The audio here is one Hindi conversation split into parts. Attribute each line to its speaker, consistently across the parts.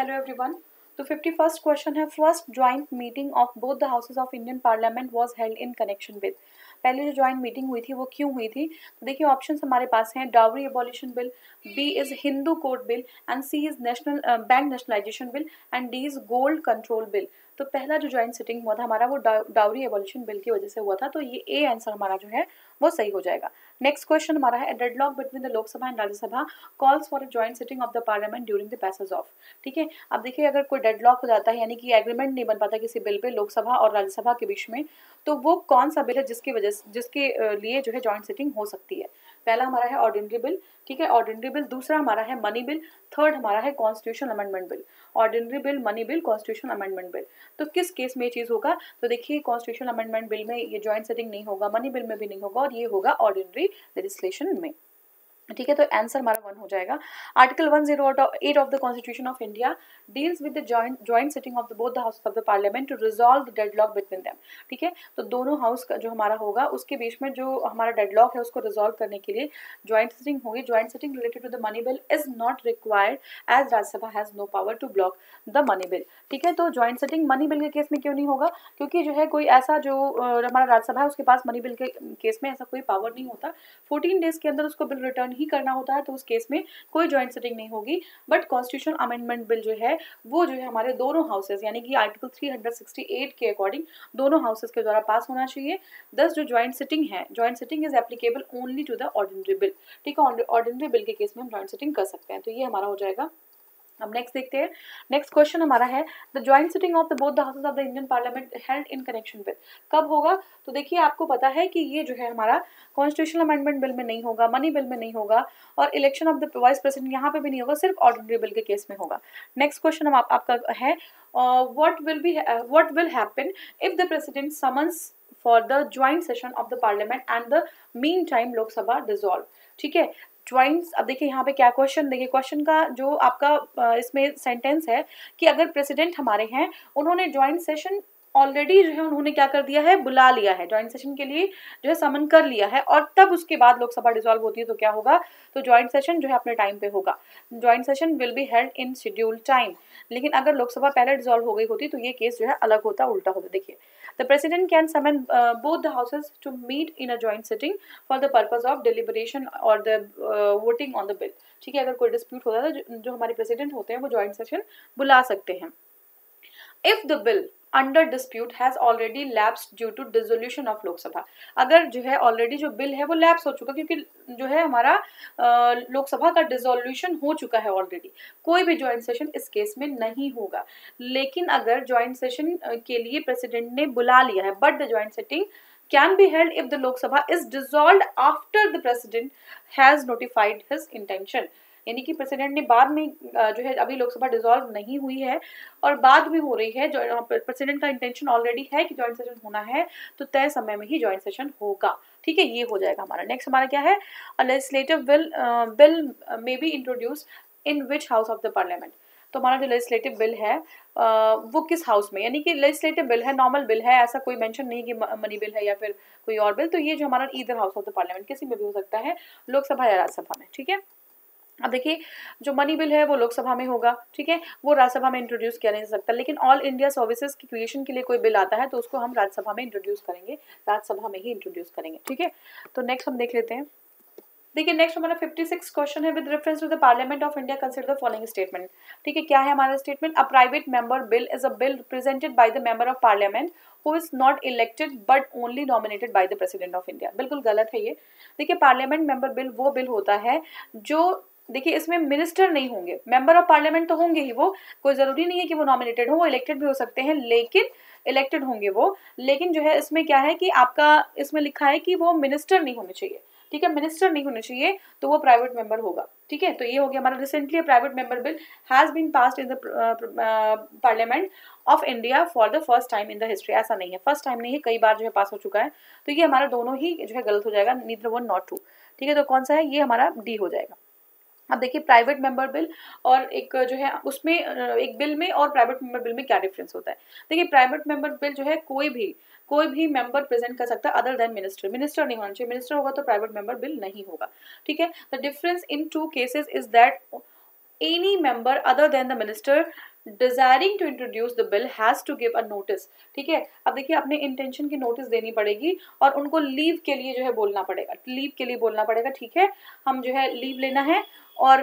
Speaker 1: हेलो एवरीवन तो फिफ्टी फर्स्ट क्वेश्चन है first joint meeting of both the houses of Indian parliament was held in connection with पहले जो ज्वाइंट मीटिंग हुई थी वो क्यों हुई थी तो देखिए ऑप्शन हमारे पास हैं dowry abolition bill B is Hindu court bill and C is national bank nationalisation bill and D is gold control bill तो पहला जो ज्वाइंट सिटिंग हुआ था हमारा वो डाउरी एवोल्यूशन बिल की वजह से हुआ था तो ये ए आंसर हमारा जो है वो सही हो जाएगा नेक्स्ट क्वेश्चन हमारा है deadlock between the Lok Sabha and Rajya Sabha calls for a joint sitting of the parliament during the passage of ठीक है अब देखिए अगर कोई डेडलॉक हो जाता है यानी कि एग्रीमेंट नहीं बन पाता किसी बिल पे लोकसभा और राज्यसभा के बीच में तो वो कौन सा बिल है जिसकी वजह जिसके लिए जो है ज्वाइंट सिटिंग हो सकती है पहला हमारा है ऑर्डिनरी बिल ठीक है ऑर्डिनरी बिल दूसरा हमारा है मनी बिल थर्ड हमारा है constitution amendment bill ordinary bill money bill constitution amendment bill तो किस केस में ये चीज़ होगा तो देखिए कॉन्स्टिट्यूशन अमेंडमेंट बिल में ये ज्वाइंट सेटिंग नहीं होगा मनी बिल में भी नहीं होगा और ये होगा ऑर्डिनरी लेजिस्लेशन में ठीक है तो आंसर हमारा वन हो जाएगा article one zero eight of the constitution of India deals with the joint sitting of the both the house of the parliament to resolve the deadlock between them ठीक है तो दोनों हाउस का जो हमारा होगा उसके बीच में जो हमारा डेडलॉक है उसको रिजॉल्व करने के लिए ज्वाइंट सिटिंग होगी joint sitting related to the money bill is not required as Rajya Sabha has no power to block the money bill ठीक है तो ज्वाइंट सिटिंग मनी बिल के केस में क्यों नहीं होगा क्योंकि जो है कोई ऐसा जो हमारा राज्यसभा है उसके पास मनी बिल के केस में ऐसा कोई पावर नहीं होता फोर्टीन डेज के अंदर उसको बिल रिटर्न नहीं करना होता है तो उस केस में कोई ज्वाइंट सिटिंग नहीं होगी बट कॉन्स्टिट्यूशन अमेंडमेंट बिल जो है वो जो है हमारे दोनों हाउसेज यानी कि आर्टिकल 368 के अकॉर्डिंग दोनों हाउसेज के द्वारा पास होना चाहिए दस जो ज्वाइंट सिटिंग है joint sitting is applicable only to the ordinary bill ठीक है ऑर्डिनरी बिल के केस में हम ज्वाइंट सिटिंग कर सकते हैं तो ये हमारा हो जाएगा अब नेक्स्ट देखते हैं नेक्स्ट क्वेश्चन हमारा है the joint sitting of the both the houses of the Indian parliament held in connection with कब होगा तो देखिए आपको पता है कि ये जो है हमारा कॉन्स्टिट्यूशन अमेंडमेंट बिल में नहीं होगा मनी बिल में नहीं होगा और election of the vice president यहाँ पे भी नहीं होगा सिर्फ ऑर्डिनरी बिल के केस में होगा नेक्स्ट क्वेश्चन हम आप, आपका है what will be what will happen if the president summons for the joint session of the parliament and the meantime Lok Sabha dissolve ठीक है ज्वाइंट्स अब देखिए यहाँ पे क्या क्वेश्चन देखिए क्वेश्चन का जो आपका इसमें सेंटेंस है कि अगर प्रेसिडेंट हमारे हैं उन्होंने ज्वाइंट सेशन ऑलरेडी जो है उन्होंने क्या कर दिया है बुला लिया है ज्वाइंट सेशन के लिए जो है समन कर लिया है और तब उसके बाद लोकसभा डिसॉल्व होती है तो क्या होगा तो ज्वाइंट सेशन जो है अपने टाइम पे होगा joint session will be held in schedule time लेकिन अगर लोकसभा पहले डिसॉल्व हो गई होती तो ये केस जो है अलग होता उल्टा होता देखिए the president can summon both the houses to meet in a joint sitting for the purpose of deliberation और the voting on the bill ठीक है अगर कोई डिस्प्यूट होता है तो जो हमारे प्रेसिडेंट होते हैं वो ज्वाइंट सेशन बुला सकते हैं if the bill under dispute has already lapsed due to dissolution of Lok Sabha अगर जो है ऑलरेडी जो बिल है वो लैप्स हो चुका क्योंकि जो है हमारा लोकसभा का डिजोल्यूशन हो चुका है ऑलरेडी कोई भी ज्वाइंट सेशन इस केस में नहीं होगा लेकिन अगर ज्वाइंट सेशन के लिए प्रेसिडेंट ने बुला लिया है but the joint sitting can be held if the Lok Sabha is is after the president has notified his intention यानी कि प्रेसिडेंट ने बाद में जो है अभी लोकसभा डिजोल्व नहीं हुई है और बाद में हो रही है प्रेसिडेंट का इंटेंशन ऑलरेडी है कि ज्वाइंट सेशन होना है तो तय समय में ही ज्वाइंट सेशन होगा ठीक है ये हो जाएगा हमारा नेक्स्ट हमारा क्या है legislative bill bill may be introduce in which house of the parliament तो हमारा जो लेजिस्लेटिव बिल है आ, वो किस हाउस में यानी कि लेजिस्लेटिव बिल है नॉर्मल बिल है ऐसा कोई मेंशन नहीं कि मनी बिल है या फिर कोई और बिल तो ये जो हमारा either house of the parliament किसी में भी हो सकता है लोकसभा या राज्यसभा में ठीक है अब देखिए जो मनी बिल है वो लोकसभा में होगा ठीक है वो राज्यसभा में इंट्रोड्यूस किया नहीं सकता लेकिन ऑल इंडिया सर्विसेज की क्रिएशन के लिए कोई बिल आता है तो उसको हम राज्यसभा में इंट्रोड्यूस करेंगे राज्यसभा में ही इंट्रोड्यूस करेंगे ठीक है तो नेक्स्ट हम देख लेते हैं देखिए नेक्स्ट हमारा 56 क्वेश्चन है with reference to the parliament of India consider the following statement ठीक है क्या है हमारा statement a private member bill is a bill presented by the member of parliament who is not elected but only nominated by the president of India बिल्कुल गलत है ये देखिए पार्लियामेंट मेंबर बिल वो बिल होता है जो देखिए इसमें मिनिस्टर नहीं होंगे मेंबर ऑफ पार्लियामेंट तो होंगे ही वो कोई ज़रूरी नहीं है कि वो नॉमिनेटेड हो वो इलेक्टेड भी हो सकते हैं लेकिन इलेक्टेड होंगे वो लेकिन जो है इसमें क्या है कि आपका इसमें लिखा है कि वो मिनिस्टर नहीं होने चाहिए ठीक है मिनिस्टर नहीं होने चाहिए तो वो प्राइवेट मेंबर होगा ठीक है तो ये हो गया हमारा recently private member bill has been passed in the parliament of India for the first time in the history ऐसा नहीं है फर्स्ट टाइम नहीं है कई बार जो है पास हो चुका है तो ये हमारा दोनों ही जो है गलत हो जाएगा नीदर वन नॉट टू ठीक है तो कौन सा है ये हमारा डी हो जाएगा अब देखिए प्राइवेट मेंबर बिल और एक जो है उसमें एक बिल में और प्राइवेट मेंबर बिल में क्या डिफरेंस होता है देखिए प्राइवेट मेंबर बिल जो है कोई भी कोई भी मेंबर प्रेजेंट कर सकता है अदर देन मिनिस्टर मिनिस्टर नहीं होना चाहिए मिनिस्टर होगा तो प्राइवेट मेंबर बिल नहीं होगा ठीक है the difference in two cases is that any member other than the minister desiring to introduce the bill has to give a notice ठीक है अब देखिए अपने इंटेंशन की नोटिस देनी पड़ेगी और उनको लीव के लिए जो है बोलना पड़ेगा लीव के लिए बोलना पड़ेगा ठीक है हम जो है लीव लेना है और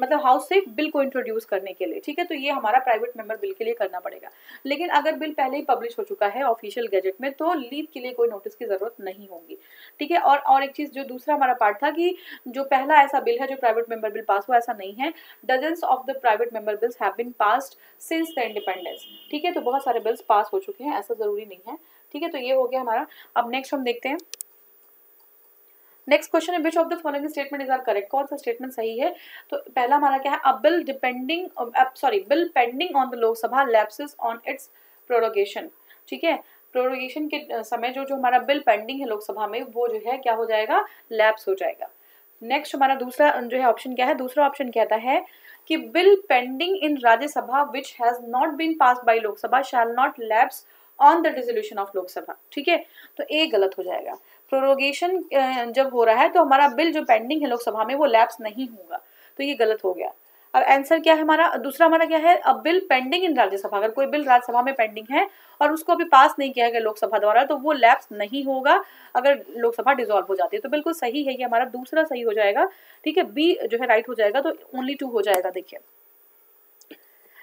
Speaker 1: मतलब हाउस सेफ बिल को इंट्रोड्यूस करने के लिए ठीक है तो ये हमारा प्राइवेट मेंबर बिल के लिए करना पड़ेगा लेकिन अगर बिल पहले ही पब्लिश हो चुका है ऑफिशियल गैजेट में तो लीव के लिए कोई नोटिस की ज़रूरत नहीं होगी ठीक है और और एक चीज़ जो दूसरा हमारा पार्ट था कि जो पहला ऐसा बिल है जो प्राइवेट मेंबर बिल पास हुआ ऐसा नहीं है dozen of the private member bills have since the independence ठीक है तो बहुत सारे बिल्स पास हो चुके हैं ऐसा ज़रूरी नहीं है ठीक है तो ये हो गया हमारा अब नेक्स्ट हम देखते हैं नेक्स्ट क्वेश्चन है which of the following statement is are correct कौन सा स्टेटमेंट सही है तो पहला हमारा क्या है a bill depending sorry bill pending on the Lok Sabha lapses on its prorogation ठीक है प्रोरोगेशन के uh, समय जो जो हमारा बिल पेंडिंग है लोकसभा में वो जो है क्या हो जाएगा लैप्स हो जाएगा नेक्स्ट हमारा दूसरा uh, जो है ऑप्शन क्या है दूसरा ऑप्शन कहता है कि bill pending in Rajya Sabha which has not been pass by Lok Sabha shall not lapse on the resolution of Lok Sabha ठीक है तो ए गलत हो जाएगा प्रोरोगेशन जब हो रहा है तो हमारा बिल जो पेंडिंग है लोकसभा में वो लैप्स नहीं होगा तो ये गलत हो गया अब आंसर क्या है हमारा दूसरा हमारा क्या है अब बिल पेंडिंग इन राज्यसभा अगर कोई बिल राज्यसभा में पेंडिंग है और उसको अभी पास नहीं किया गया लोकसभा द्वारा तो वो लैप्स नहीं होगा अगर लोकसभा डिजोल्व हो जाती है तो बिल्कुल सही है ये हमारा दूसरा सही हो जाएगा ठीक है बी जो है राइट हो जाएगा तो ओनली टू हो जाएगा देखिए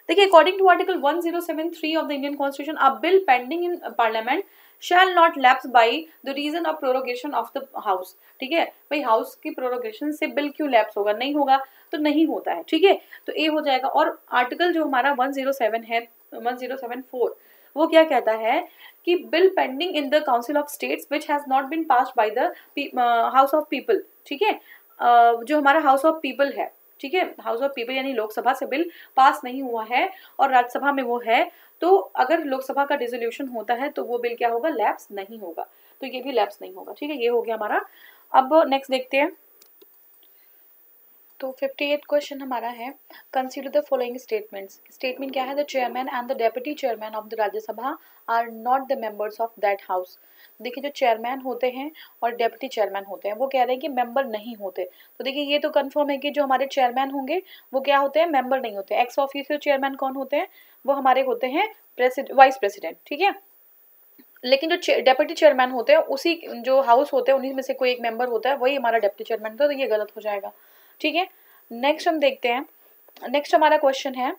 Speaker 1: देखिए according to article 1073 of the Indian constitution अब bill pending in parliament shall not lapse by the reason of prorogation of the house ठीक है भाई हाउस की प्रोरोगेशन से बिल क्यों लैप्स होगा नहीं होगा तो नहीं होता है ठीक है तो ए हो जाएगा और आर्टिकल जो हमारा 107 है 1074 वो क्या कहता है कि bill pending in the council of states which has not been pass by the house of people ठीक है uh, जो हमारा हाउस ऑफ पीपल है ठीक है हाउस ऑफ पीपल यानी लोकसभा से बिल पास नहीं हुआ है और राज्यसभा में वो है तो अगर लोकसभा का डिजोल्यूशन होता है तो वो बिल क्या होगा लैप्स नहीं होगा तो ये भी लैप्स नहीं होगा ठीक है ये हो गया हमारा अब नेक्स्ट देखते हैं तो 58 क्वेश्चन हमारा है consider the following statements statement क्या है the chairman and the deputy chairman of the Rajya Sabha are not the members of that house देखिए जो चेयरमैन होते हैं और डेप्यूटी चेयरमैन होते हैं वो कह रहे हैं कि मेंबर नहीं होते तो देखिए ये तो कंफर्म है कि जो हमारे चेयरमैन होंगे वो क्या होते हैं मेंबर नहीं होते एक्स ऑफिस चेयरमैन कौन होते हैं वो हमारे होते हैं वाइस प्रेसिडेंट ठीक है लेकिन जो डेप्यूटी चेयरमैन होते हैं उसी जो हाउस होते हैं उन्हीं में से कोई एक मेंबर होता है वही हमारा डेप्यूटी चेयरमैन होता है तो ये गलत हो जाएगा ठीक है नेक्स्ट हम देखते हैं नेक्स्ट हमारा क्वेश्चन है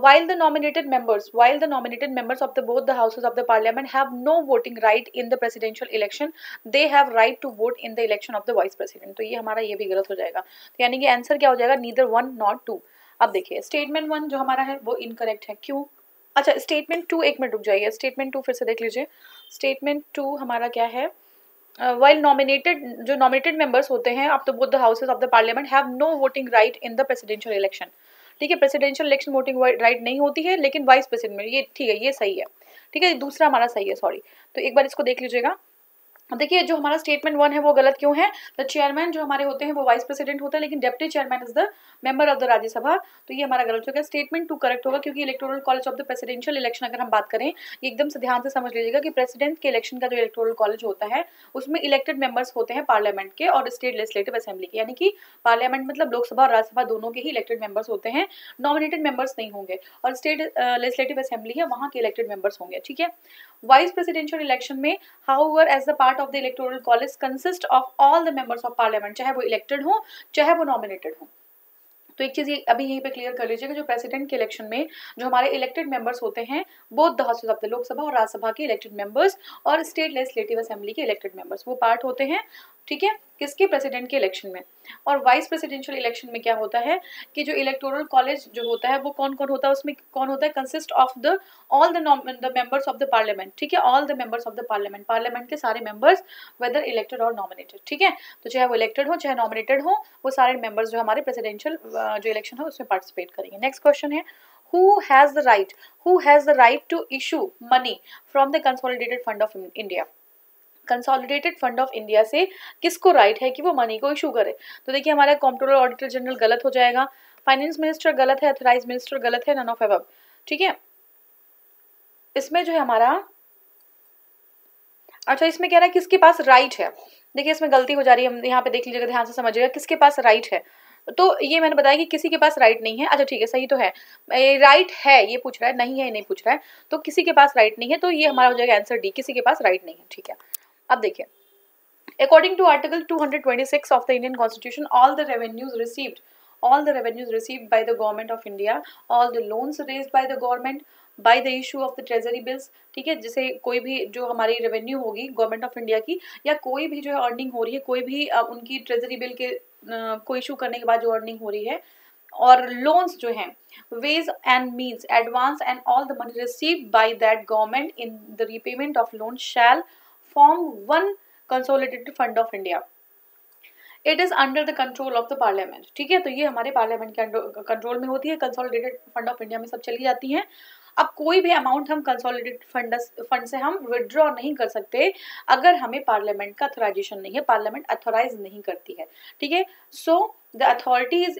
Speaker 1: while the nominated members while the nominated members of the both the houses of the parliament have no voting right in the presidential election they have right to vote in the election of the vice president तो ये हमारा ये भी गलत हो जाएगा तो यानी कि आंसर क्या हो जाएगा नीदर वन नॉट टू अब देखिए स्टेटमेंट वन जो हमारा है वो इनकरेक्ट है क्यों अच्छा स्टेटमेंट टू एक मिनट रुक जाइए स्टेटमेंट टू फिर से देख लीजिए स्टेटमेंट टू हमारा क्या है वेल uh, नॉमिनेटेड जो नॉमिनेटेड मेंबर्स होते हैं आप the both houses of the parliament have no voting right in the presidential election ठीक है प्रेसिडेंशियल इलेक्शन वोटिंग राइट नहीं होती है लेकिन वाइस प्रेसिडेंट में ये ठीक है ये सही है ठीक है दूसरा हमारा सही है सॉरी तो एक बार इसको देख लीजिएगा देखिए जो हमारा स्टेटमेंट वन है वो गलत क्यों है द चेयरमैन जो हमारे होते हैं वो वाइस प्रेसिडेंट होता है लेकिन deputy chairman is the member of the Rajya Sabha तो ये हमारा गलत हो गया स्टेटमेंट टू करेक्ट होगा क्योंकि electoral college of the presidential election अगर हम बात करें ये एकदम से ध्यान से समझ लीजिएगा कि प्रेसिडेंट के इलेक्शन का जो इलेक्टोरल कॉलेज होता है उसमें इलेक्टेड मेंबर्स होते हैं पार्लियामेंट के और स्टेट लेजिस्लेटिव असेंबली के यानी कि पार्लियामेंट मतलब लोकसभा और राज्यसभा दोनों के ही इलेक्टेड मेंबर्स होते हैं नॉमिनेटेड मेंबर्स नहीं होंगे और स्टेट लेजिस्लेटिव असेंबली है वहाँ के इलेक्टेड मेंबर्स होंगे ठीक है वाइस प्रेसिडेंशियल इलेक्शन में how as the part part of the electoral college consist of all the members of parliament चाहे वो इलेक्टेड हो चाहे वो नॉमिनेटेड हो तो एक चीज़ ये अभी यहीं पे क्लियर कर लीजिएगा जो प्रेसिडेंट के इलेक्शन में जो हमारे इलेक्टेड मेंबर्स होते हैं both the house of the Lok Sabha और राज्यसभा के इलेक्टेड मेंबर्स और स्टेट लेजिस्लेटिव असेंबली के इलेक्टेड मेंबर्स वो पार्ट होते हैं ठीक है किसके प्रेसिडेंट के इलेक्शन में और वाइस प्रेसिडेंशियल इलेक्शन में क्या होता है कि जो इलेक्टोरल कॉलेज जो होता है वो कौन कौन होता है उसमें कौन होता है consist of the all the the members of the parliament ठीक है all the members of the parliament parliament के सारे मेंबर्स वेदर इलेक्टेड और नॉमिनेटेड ठीक है तो चाहे वो इलेक्टेड हो चाहे नॉमिनेटेड हो वो सारे मेंबर्स जो हमारे प्रेसिडेंशियल जो इलेक्शन है उसमें पार्टिसिपेट करेंगे नेक्स्ट क्वेश्चन है who has the right who has the right to issue money from the consolidated fund of india consolidated fund of India से किसको राइट है कि वो मनी को इशू करे तो देखिए हमारा कॉम्प्यूटर ऑडिटर जनरल गलत हो जाएगा फाइनेंस मिनिस्टर गलत है अथोराइज मिनिस्टर गलत है नन ऑफ एवब ठीक है इसमें जो है हमारा अच्छा इसमें कह रहा है किसके पास राइट है देखिए इसमें गलती हो जा रही है हम यहाँ पे देख लीजिएगा ध्यान से समझिएगा किसके पास राइट है तो ये मैंने बताया कि किसी के पास राइट नहीं है अच्छा ठीक है सही तो है राइट है ये पूछ रहा है नहीं है नहीं पूछ रहा है तो किसी के पास राइट नहीं है तो ये हमारा हो जाएगा आंसर डी किसी के पास राइट नहीं है ठीक है अब देखिए according to article 226 of the indian constitution all the revenues received all the revenues received by the government of india all the loans raised by the government by the issue of the treasury bills ठीक है जैसे कोई भी जो हमारी रेवेन्यू होगी गवर्नमेंट ऑफ इंडिया की या कोई भी जो है अर्निंग हो रही है कोई भी उनकी ट्रेजरी बिल के को इशू करने के बाद जो अर्निंग हो रही है और लोन्स जो हैं ways and means advance and all the money receive by that government in the repayment of loan shall form one consolidated fund of India it is under the control of the parliament ठीक है तो ये हमारे पार्लियामेंट के कंट्रोल में होती है कंसोलिडेटेड फंड ऑफ इंडिया में सब चली जाती है अब कोई भी अमाउंट हम कंसोलिडेटेड फंड फंड से हम विदड्रॉ नहीं कर सकते अगर हमें पार्लियामेंट का अथोराइजेशन नहीं है पार्लियामेंट अथोराइज नहीं करती है ठीक है so the authority is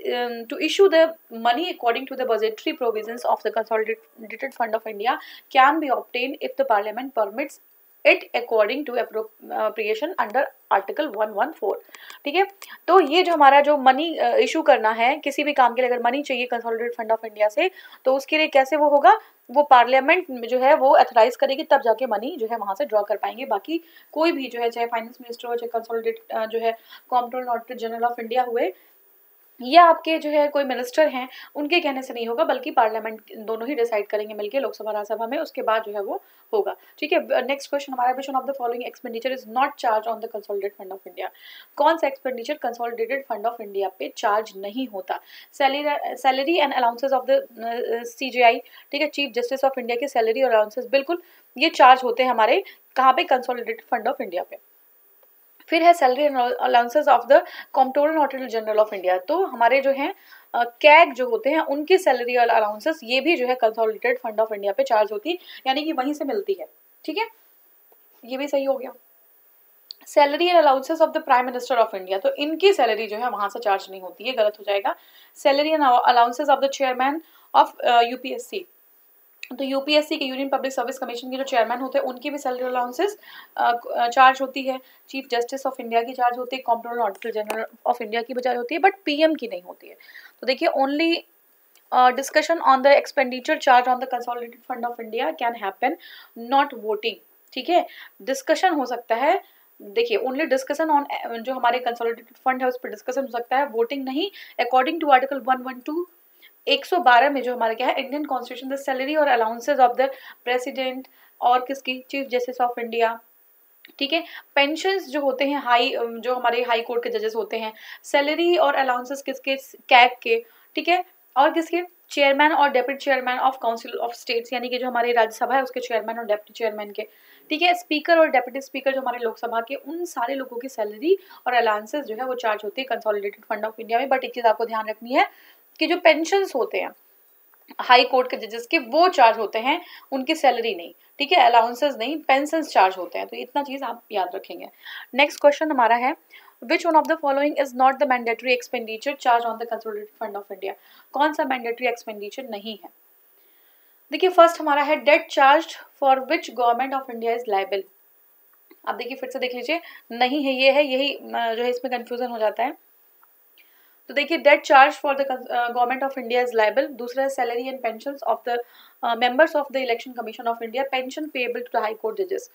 Speaker 1: to issue the money according to the budgetary provision of the consolidated fund of India can be obtain if the parliament permits it according to appropriation under article 114 ठीक है तो ये जो हमारा जो मनी इशू uh, करना है किसी भी काम के लिए अगर मनी चाहिए कंसोलिडेटेड फंड ऑफ इंडिया से तो उसके लिए कैसे वो होगा वो पार्लियामेंट जो है वो एथराइज करेगी तब जाके मनी जो है वहाँ से ड्रॉ कर पाएंगे बाकी कोई भी जो है चाहे फाइनेंस मिनिस्टर हो चाहे कंसोलिडेट uh, जो है comptroller auditor general of India हुए ये आपके जो है कोई मिनिस्टर हैं उनके कहने से नहीं होगा बल्कि पार्लियामेंट दोनों ही डिसाइड करेंगे मिलकर लोकसभा राज्यसभा में उसके बाद जो है वो होगा ठीक है नेक्स्ट क्वेश्चन हमारा question of the following expenditure is not charge on the consolidate fund of India कौन सा expenditure consolidated fund of India पे चार्ज नहीं होता salary salary and allowances of the C ठीक है चीफ जस्टिस ऑफ इंडिया के सैलरी और अलाउंसेज बिल्कुल ये चार्ज होते हैं हमारे कहाँ पे कंसोलिडेटेड फंड ऑफ इंडिया पे फिर है salary allowances of the comptroller and general of India तो हमारे जो हैं कैग uh, जो होते हैं उनकी सैलरी और अलाउंसेस ये भी जो है कंसोलिडेटेड फंड ऑफ इंडिया पे चार्ज होती है यानी कि वहीं से मिलती है ठीक है ये भी सही हो गया salary and allowances of the prime minister of India तो इनकी सैलरी जो है वहां से चार्ज नहीं होती है गलत हो जाएगा salary and allowances of the chairman of UPSC तो यूपीएससी के यूनियन पब्लिक सर्विस कमीशन के जो चेयरमैन होते हैं उनकी भी सैलरी अलाउंसेस चार्ज होती है चीफ जस्टिस ऑफ इंडिया की चार्ज होती है comptroller auditor general of India की भी चार्ज होती है बट पीएम की नहीं होती है तो देखिए only discussion on the expenditure charge on the consolidated fund of India can happen not voting ठीक है डिस्कशन हो सकता है देखिए ओनली डिस्कशन ऑन जो हमारे कंसोलिडेटेड फंड है उस पर डिस्कशन हो सकता है वोटिंग नहीं according to article one one two 112 में जो हमारा क्या है इंडियन कॉन्स्टिट्यूशन द सैलरी और अलाउंसेज ऑफ द प्रेसिडेंट और किसकी चीफ जस्टिस ऑफ इंडिया ठीक है पेंशन जो होते हैं हाई जो हमारे हाई कोर्ट के जजेस होते हैं सैलरी और अलाउंसेस किसके कैग के ठीक है और किसके चेयरमैन और deputy chairman of council of states यानी कि जो हमारे राज्यसभा है उसके चेयरमैन और डेप्यूटी चेयरमैन के ठीक है स्पीकर और डेप्यूटी स्पीकर जो हमारे लोकसभा के उन सारे लोगों की सैलरी और अलाउंसेस जो है वो चार्ज होती है कंसोलिडेटेड फंड ऑफ इंडिया में बट एक चीज़ आपको ध्यान रखनी है कि जो पेंशन होते हैं हाई कोर्ट के जजेस के वो चार्ज होते हैं उनकी सैलरी नहीं ठीक है अलाउंसेस नहीं पेंशन चार्ज होते हैं तो इतना चीज़ आप याद रखेंगे नेक्स्ट क्वेश्चन हमारा है which one of the following is not the mandatory expenditure charge on the consolidated fund of India कौन सा मैंडेटरी एक्सपेंडिचर नहीं है देखिए फर्स्ट हमारा है debt charge for which government of India is liable आप देखिए फिर से देख लीजिए नहीं है ये है यही जो है इसमें कन्फ्यूजन हो जाता है तो देखिए debt charge for the government of India is liable दूसरा है salary and pension of the members of the election commission of India pension payable to the high court जजेस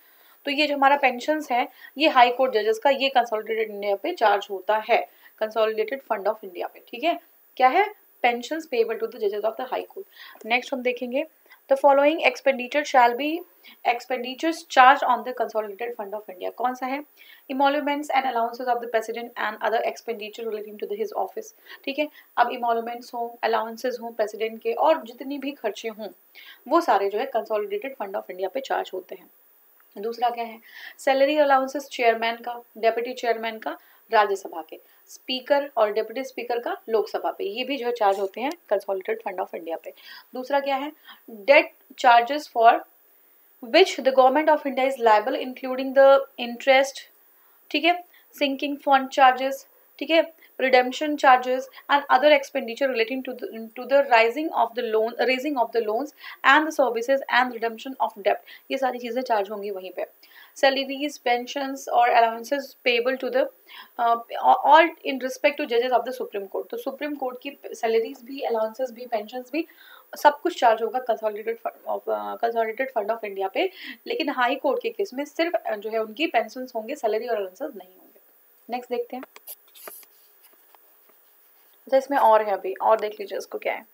Speaker 1: तो ये जो हमारा पेंशन है ये हाई कोर्ट जजेस का ये कंसोलिडेटेड इंडिया पे चार्ज होता है कंसोलिडेटेड फंड ऑफ इंडिया पे ठीक है क्या है पेंशन पेएबल टू द जजेस of the high court next हम देखेंगे the following expenditure shall be expenditures charge on the consolidated fund of India कौन सा है emoluments and allowances of the president and other expenditure relating to his office ठीक है अब इमोलूमेंट्स हों अलाउंसेज हों प्रेसिडेंट के और जितनी भी खर्चे हों वो सारे जो है कंसोलिडेटेड फंड ऑफ इंडिया पे चार्ज होते हैं दूसरा क्या है सैलरी अलाउंसेस चेयरमैन का डेप्यूटी चेयरमैन का राज्यसभा के स्पीकर और डिप्टी स्पीकर का लोकसभा पे ये भी जो चार्ज होते हैं कंसोलिडेटेड फंड ऑफ इंडिया पे दूसरा क्या है debt charges for which the government of India is liable including the interest ठीक है सिंकिंग फंड चार्जेस ठीक है redemption charges and other expenditure relating to the raising of the loan raising of the loans and the services and redemption of डेप्ट ये सारी चीज़ें चार्ज होंगी वहीं पर salaries, pensions or allowances payable to the uh, all in respect to judges of the Supreme Court. so Supreme Court ki salaries bhi allowances bhi pensions bhi सब कुछ चार्ज होगा consolidated consolidated fund of India पे लेकिन हाई कोर्ट के केस में सिर्फ जो है उनकी पेंशन होंगे सैलरी और अलाउंसेस नहीं होंगे नेक्स्ट देखते हैं अच्छा इसमें और है अभी और देख लीजिए इसको क्या है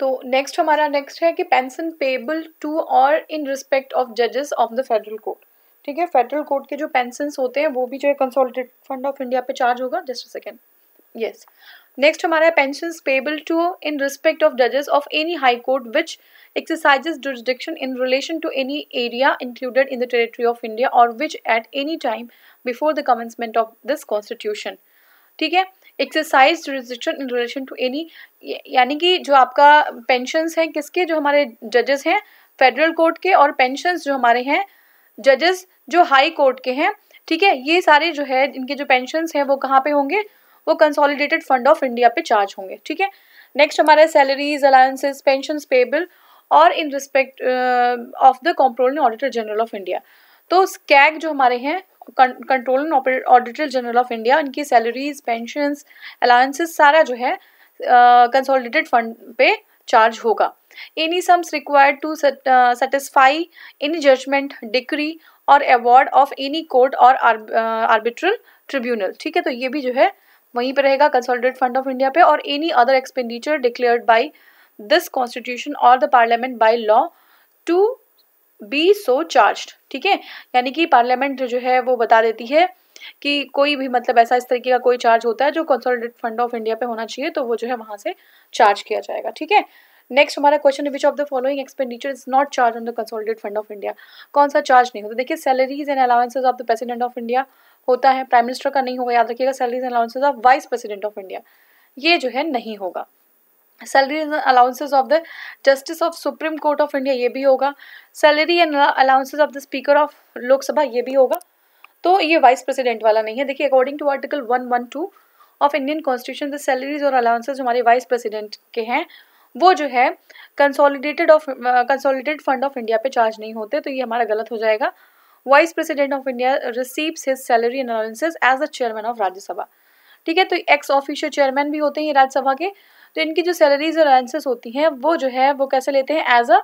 Speaker 1: तो नेक्स्ट हमारा नेक्स्ट है कि pension payable to or in respect of जजेस ऑफ द फेडरल कोर्ट ठीक है फेडरल कोर्ट के जो पेंशन होते हैं वो भी जो है कंसोलिडेट फंड ऑफ इंडिया पे चार्ज होगा जस्ट सेकेंड यस नेक्स्ट हमारा है pension payable to in respect of जजेस of any high court which exercises jurisdiction in relation to any area included in the territory of India or which at any time before the commencement of this constitution ठीक है exercise jurisdiction in relation to any यानी कि जो आपका पेंशन है किसके जो हमारे जजेस हैं फेडरल कोर्ट के और पेंशन जो हमारे हैं जजेस जो हाई कोर्ट के हैं ठीक है ये सारे जो है इनके जो पेंशन हैं वो कहाँ पे होंगे वो कंसोलिडेटेड फंड ऑफ इंडिया पे चार्ज होंगे ठीक है नेक्स्ट हमारे सैलरीज अलाउंसेस पेंशन पेबल और in respect of the comptroller auditor general of India तो स्कैग जो हमारे हैं control auditor general of India इनकी सैलरीज पेंशन अलाउंसेस सारा जो है कंसोलिडेटेड फंड पे चार्ज होगा any sums required to satisfy any judgment decree और अवार्ड ऑफ एनी कोर्ट और आर्बिट्रल ट्रिब्यूनल ठीक है तो ये भी जो है वहीं पर रहेगा कंसोलिडेट फंड ऑफ इंडिया पे or any other expenditure declared by this constitution or the parliament by law to be so charge ठीक है यानी कि पार्लियामेंट जो है वो बता देती है कि कोई भी मतलब ऐसा इस तरीके का कोई चार्ज होता है जो कंसोलिडेट फंड ऑफ इंडिया पे होना चाहिए तो वो जो है वहां से चार्ज किया जाएगा ठीक है नेक्स्ट हमारा क्वेश्चन है which of the following expenditure is not charge on the consolidate fund of India कौन सा चार्ज नहीं होता देखिए salaries and allowances of the president of India होता है प्राइम मिनिस्टर का नहीं होगा याद रखिएगा salaries and allowances of vice president of India ये जो है नहीं होगा salary and allowances of the justice of supreme court of India ये भी होगा salary and allowances of the speaker of Lok Sabha ये भी होगा तो ये वाइस प्रेसिडेंट वाला नहीं है देखिए according to article one one two of Indian constitution the salaries और अलाउंसेज हमारे वाइस प्रेसिडेंट के हैं वो जो है consolidated of consolidated fund of India पे चार्ज नहीं होते तो ये हमारा गलत हो जाएगा vice president of India receives his salary and allowances as a chairman of Rajya Sabha ठीक है तो एक्स ऑफिशियल चेयरमैन भी होते हैं ये राज्यसभा के तो इनकी जो सैलरीज और अलाइंसेस होती हैं वो जो है वो कैसे लेते हैं एज अ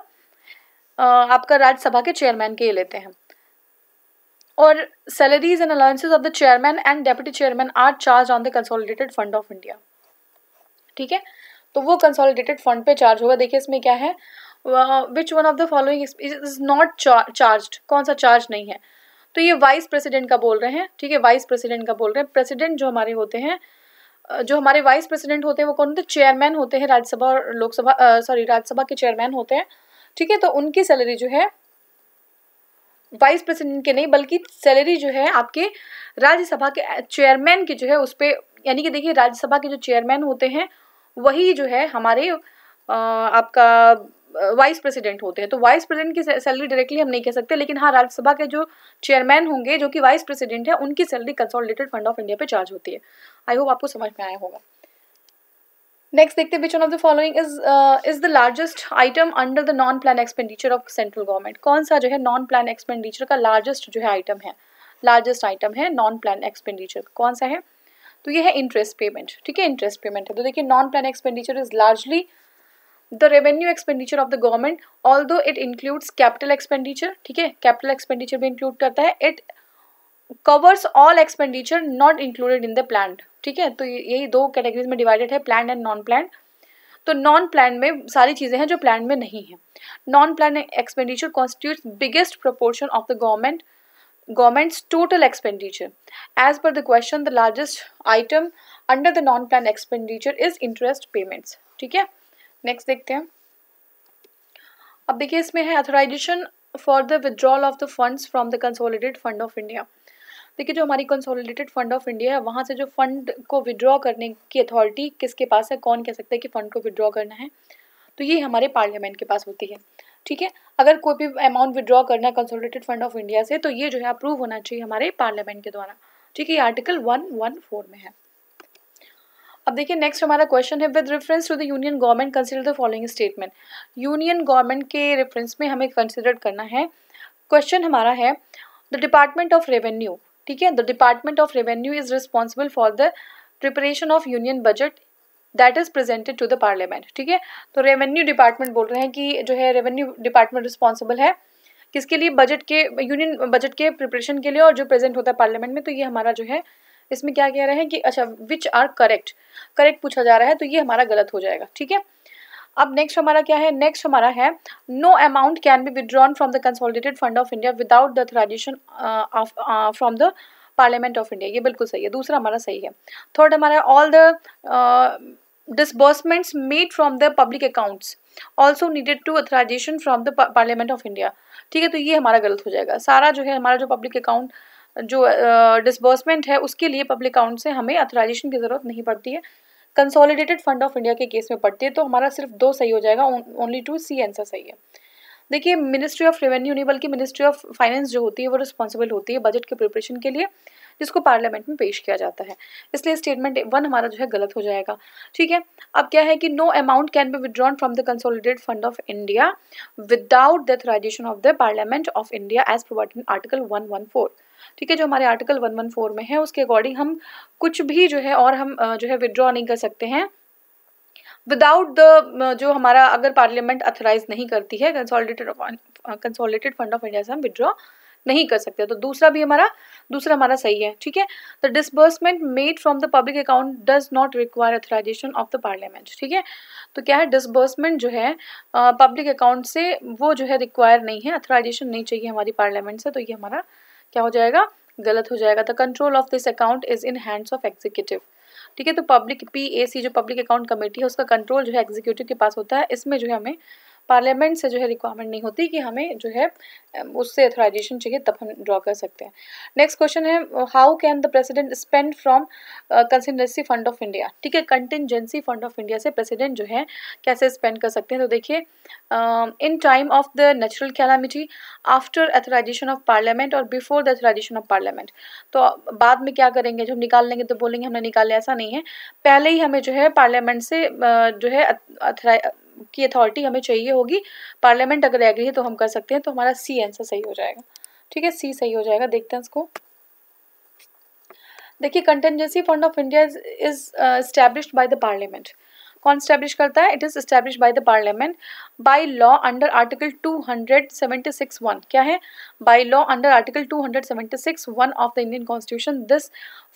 Speaker 1: आपका राज्यसभा के चेयरमैन के ही लेते हैं और salaries and allowances of the chairman and deputy chairman are charge on the consolidated fund of India ठीक है तो वो कंसोलिडेटेड फंड पे चार्ज होगा देखिए इसमें क्या है which one of the following is not charge कौन सा चार्ज नहीं है तो ये वाइस प्रेसिडेंट का बोल रहे हैं ठीक है वाइस प्रेसिडेंट का बोल रहे हैं प्रेसिडेंट जो हमारे होते हैं जो हमारे वाइस प्रेसिडेंट होते हैं वो कौन होते हैं चेयरमैन होते हैं राज्यसभा और लोकसभा सॉरी राज्यसभा के चेयरमैन होते हैं ठीक है तो उनकी सैलरी जो है वाइस प्रेसिडेंट के नहीं बल्कि सैलरी जो है आपके राज्यसभा के चेयरमैन की जो है उस पर यानी कि देखिए राज्यसभा के जो चेयरमैन होते हैं वही जो है हमारे आपका वाइस प्रेसिडेंट होते हैं तो वाइस प्रेसिडेंट की सैलरी डायरेक्टली हम नहीं कह सकते लेकिन हाँ राज्यसभा के जो चेयरमैन होंगे जो कि वाइस प्रेसिडेंट है उनकी salary consolidated fund of India पे चार्ज होती है आई होप आपको समझ में आया होगा नेक्स्ट देखते हैं of the following is is the largest item under the non plan expenditure of central government कौन सा जो है नॉन प्लान एक्सपेंडिचर का लार्जेस्ट जो है आइटम है लार्जेस्ट आइटम है नॉन प्लान एक्सपेंडिचर कौन सा है तो ये है इंटरेस्ट पेमेंट ठीक है इंटरेस्ट पेमेंट है तो देखिए non plan expenditure is largely the revenue expenditure of the government although it includes capital expenditure ठीक है कैपिटल एक्सपेंडिचर भी इंक्लूड करता है it covers all expenditure not included in the plan ठीक है तो यही दो कैटेगरीज में डिवाइडेड है प्लान एंड नॉन प्लान तो नॉन प्लान में सारी चीज़ें हैं जो प्लान में नहीं है non plan expenditure constitute biggest proportion of the government governments total expenditure as per the question the largest item under the non plan expenditure is interest payments ठीक है नेक्स्ट देखते हैं अब देखिए इसमें है authorization for the withdrawal of the funds from the consolidated fund of India देखिए जो हमारी कंसोलिडेटेड फंड ऑफ इंडिया है वहाँ से जो फंड को विद्रॉ करने की अथॉरिटी किसके पास है कौन कह सकता है कि फ़ंड को विद्रॉ करना है तो ये हमारे पार्लियामेंट के पास होती है ठीक है अगर कोई भी अमाउंट विदड्रॉ करना है कंसोलिडेटेड फंड ऑफ इंडिया से तो ये जो है अप्रूव होना चाहिए हमारे पार्लियामेंट के द्वारा ठीक है ये आर्टिकल वन वन फोर में है अब देखिए नेक्स्ट हमारा क्वेश्चन है with reference to the union government consider the following statement union government के रेफरेंस में हमें कंसिडर करना है क्वेश्चन हमारा है द डिपार्टमेंट ऑफ रेवेन्यू ठीक है the department of revenue is responsible for the preparation of union budget that is presented to the parliament ठीक है तो रेवेन्यू डिपार्टमेंट बोल रहे हैं कि जो है रेवेन्यू डिपार्टमेंट रिस्पॉन्सिबल है किसके लिए बजट के यूनियन बजट के प्रिपरेशन के लिए और जो प्रेजेंट होता है पार्लियामेंट में तो ये हमारा जो है इसमें क्या कह रहे हैं कि अच्छा विच आर करेक्ट करेक्ट पूछा जा रहा है तो ये हमारा गलत हो जाएगा ठीक है अब नेक्स्ट हमारा क्या है नेक्स्ट हमारा है no amount can be withdrawn from the consolidated fund of India without the authorization from the parliament of India ये बिल्कुल सही है दूसरा हमारा सही है थर्ड हमारा all the disbursements made from the public accounts also needed to authorization from the parliament of India ठीक है तो ये हमारा गलत हो जाएगा सारा जो है हमारा जो पब्लिक अकाउंट जो डिसबर्समेंट है उसके लिए पब्लिक अकाउंट से हमें अथोराइजेशन की ज़रूरत नहीं पड़ती है कंसोलिडेटेड फंड ऑफ इंडिया के केस में पड़ती है तो हमारा सिर्फ दो सही हो जाएगा ओनली टू सी आंसर सही है देखिए मिनिस्ट्री ऑफ रेवेन्यू नहीं बल्कि मिनिस्ट्री ऑफ फाइनेंस जो होती है वो रिस्पॉन्सिबल होती है बजट के प्रिपरेशन के लिए जिसको पार्लियामेंट में पेश किया जाता है इसलिए स्टेटमेंट वन हमारा जो है गलत हो जाएगा ठीक है अब क्या है कि no amount can be withdrawn from the consolidated fund of India without the authorization of the parliament of India as provide in article one one four ठीक है जो हमारे आर्टिकल 114 में है उसके अकॉर्डिंग हम कुछ भी जो है और हम जो है विदड्रॉ नहीं कर सकते हैं विदाउट द जो हमारा अगर पार्लियामेंट अथोराइज नहीं करती है consolidated consolidated fund of India से हम विदड्रॉ नहीं कर सकते तो दूसरा भी हमारा दूसरा हमारा सही है ठीक है the disbursement made from the public account does not require authorization of the parliament ठीक है तो क्या है डिसबर्समेंट जो है पब्लिक uh, अकाउंट से वो जो है रिक्वायर नहीं है अथोराइजेशन नहीं चाहिए हमारी पार्लियामेंट से तो ये हमारा क्या हो जाएगा गलत हो जाएगा the control of this account is in hands of executive ठीक है तो पब्लिक पी ए सी जो पब्लिक अकाउंट कमेटी है उसका कंट्रोल जो है एग्जीक्यूटिव के पास होता है इसमें जो है हमें पार्लियामेंट से जो है रिक्वायरमेंट नहीं होती कि हमें जो है उससे अथोराइजेशन चाहिए तब हम ड्रॉ कर सकते हैं नेक्स्ट क्वेश्चन है how can the president spend from contingency fund of India ठीक है कंटिजेंसी फंड ऑफ इंडिया से प्रेसिडेंट जो है कैसे स्पेंड कर सकते हैं तो देखिए in time of the natural calamity after authorization of parliament or before the authorization of parliament तो बाद में क्या करेंगे जब निकाल लेंगे तो बोलेंगे हमने निकाल लिया ऐसा नहीं है पहले ही हमें जो है पार्लियामेंट से जो है की अथॉरिटी हमें चाहिए होगी पार्लियामेंट अगर एग्री है तो हम कर सकते हैं तो हमारा सी आंसर सही हो जाएगा ठीक है सी सही हो जाएगा देखते हैं इसको देखिए contingency fund of India is establish by the parliament कौन स्टैब्लिश करता है it is establish by the parliament by law under article 276 one क्या है by law under article 276 one of the Indian constitution this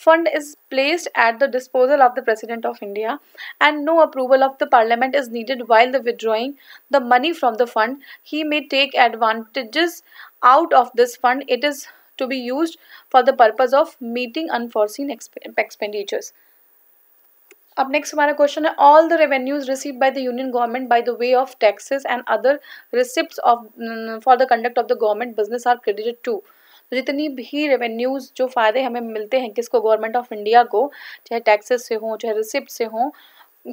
Speaker 1: fund is placed at the disposal of the president of India and no approval of the parliament is needed while the withdrawing the money from the fund he may take advantages out of this fund it is to be use for the purpose of meeting unforeseen expenditures expenditures अब नेक्स्ट हमारा क्वेश्चन है all the revenues receive by the union government by the way of taxes and other receipt of for the conduct of the government business are credited to तो जितनी भी रेवेन्यूज़ जो फ़ायदे हमें मिलते हैं किसको गवर्नमेंट ऑफ इंडिया को चाहे टैक्सेस से हों चाहे रिसिप्ट से हों